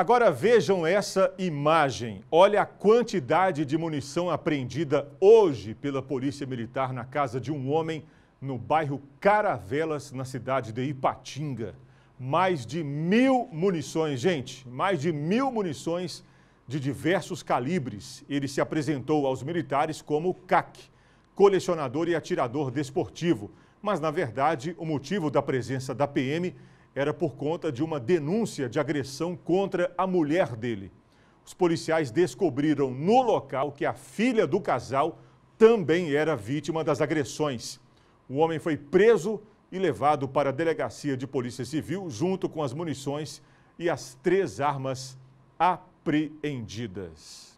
Agora vejam essa imagem. Olha a quantidade de munição apreendida hoje pela Polícia Militar na casa de um homem no bairro Caravelas, na cidade de Ipatinga. Mais de mil munições, gente, mais de mil munições de diversos calibres. Ele se apresentou aos militares como CAC, colecionador e atirador desportivo. Mas, na verdade, o motivo da presença da PM era por conta de uma denúncia de agressão contra a mulher dele. Os policiais descobriram no local que a filha do casal também era vítima das agressões. O homem foi preso e levado para a delegacia de polícia civil, junto com as munições e as três armas apreendidas.